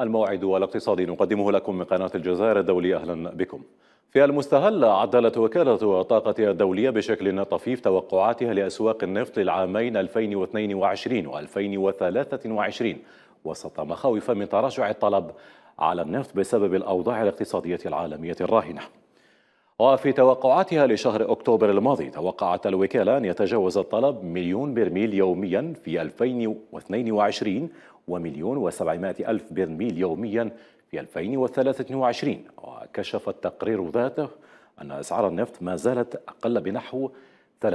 الموعد الاقتصادي نقدمه لكم من قناة الجزائر الدولية أهلا بكم في المستهل عدلت وكالة الطاقة الدولية بشكل طفيف توقعاتها لأسواق النفط للعامين 2022 و 2023 وسط مخاوف من تراجع الطلب على النفط بسبب الأوضاع الاقتصادية العالمية الراهنة وفي توقعاتها لشهر أكتوبر الماضي توقعت الوكالة أن يتجاوز الطلب مليون برميل يوميا في 2022 ومليون و ألف برميل يوميا في 2023 وكشف التقرير ذاته أن أسعار النفط ما زالت أقل بنحو 30%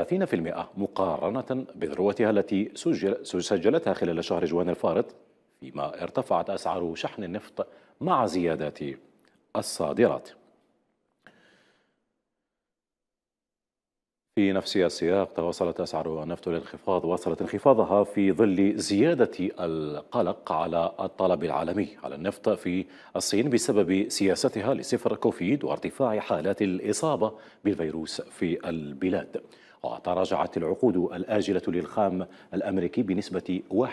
مقارنة بذروتها التي سجل سجلتها خلال شهر جوان الفارط فيما ارتفعت أسعار شحن النفط مع زيادات الصادرات في نفس السياق تواصلت أسعار النفط الانخفاض واصلت انخفاضها في ظل زيادة القلق على الطلب العالمي على النفط في الصين بسبب سياستها لصفر كوفيد وارتفاع حالات الإصابة بالفيروس في البلاد وتراجعت العقود الآجلة للخام الأمريكي بنسبة 1.2%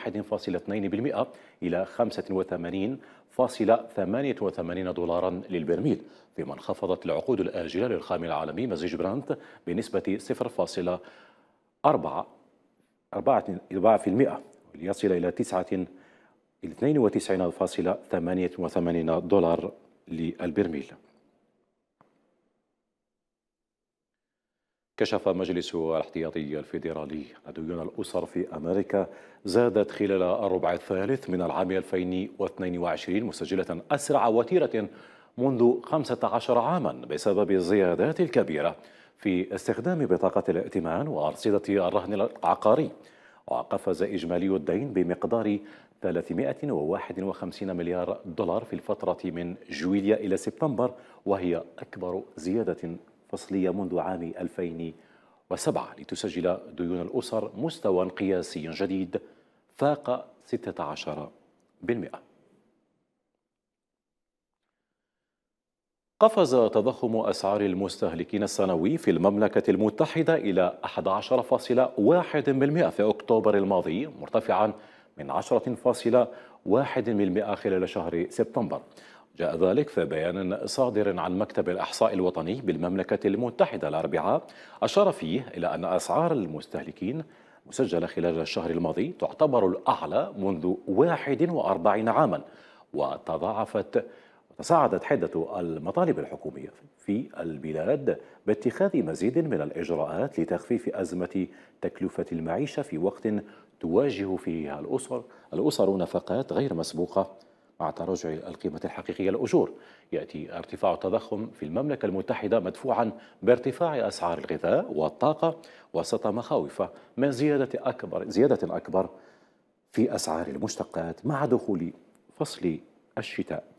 إلى 85.88 دولارا للبرميل فيما انخفضت العقود الآجلة للخام العالمي مزيج برانت بنسبة 0.4% ليصل إلى 9 92.88 دولار للبرميل كشف مجلس الاحتياطي الفيدرالي أن ديون الأسر في أمريكا زادت خلال الربع الثالث من العام 2022 مسجلة أسرع وتيرة منذ 15 عاما بسبب الزيادات الكبيرة في استخدام بطاقة الائتمان وأرصدة الرهن العقاري وقفز إجمالي الدين بمقدار 351 مليار دولار في الفترة من جويليا إلى سبتمبر وهي أكبر زيادة فصلية منذ عام 2007 لتسجل ديون الأسر مستوى قياسي جديد فاق 16% قفز تضخم أسعار المستهلكين السنوي في المملكة المتحدة إلى 11.1% في أكتوبر الماضي مرتفعا من 10.1% خلال شهر سبتمبر جاء ذلك في بيان صادر عن مكتب الأحصاء الوطني بالمملكة المتحدة الأربعاء أشار فيه إلى أن أسعار المستهلكين مسجلة خلال الشهر الماضي تعتبر الأعلى منذ 41 عاما وتضاعفت وتصاعدت حدة المطالب الحكومية في البلاد باتخاذ مزيد من الإجراءات لتخفيف أزمة تكلفة المعيشة في وقت تواجه فيها الأسر الأسر نفقات غير مسبوقة مع تراجع القيمة الحقيقية للأجور يأتي ارتفاع التضخم في المملكة المتحدة مدفوعا بارتفاع أسعار الغذاء والطاقة وسط مخاوف من زيادة أكبر, زيادة أكبر في أسعار المشتقات مع دخول فصل الشتاء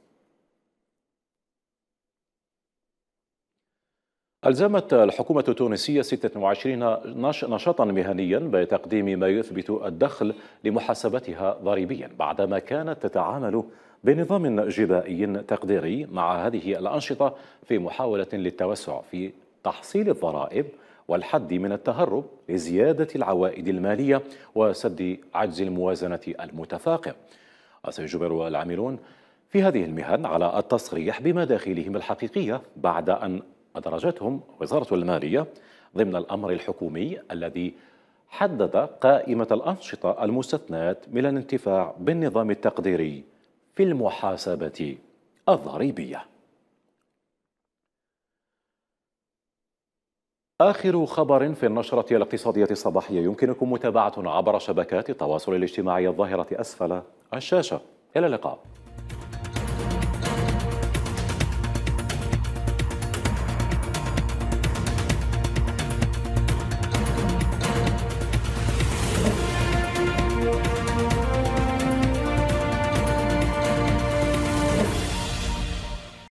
ألزمت الحكومة التونسية 26 نشاطا مهنيا بتقديم ما يثبت الدخل لمحاسبتها ضريبيا بعدما كانت تتعامل بنظام جبائي تقديري مع هذه الأنشطة في محاولة للتوسع في تحصيل الضرائب والحد من التهرب لزيادة العوائد المالية وسد عجز الموازنة المتفاقم وسيجبر العاملون في هذه المهن على التصريح بمداخلهم الحقيقية بعد أن أدرجتهم وزارة المالية ضمن الأمر الحكومي الذي حدد قائمة الأنشطة المستثناة من الانتفاع بالنظام التقديري في المحاسبة الضريبية. آخر خبر في النشرة الاقتصادية الصباحية يمكنكم متابعة عبر شبكات التواصل الاجتماعي الظاهرة أسفل الشاشة إلى اللقاء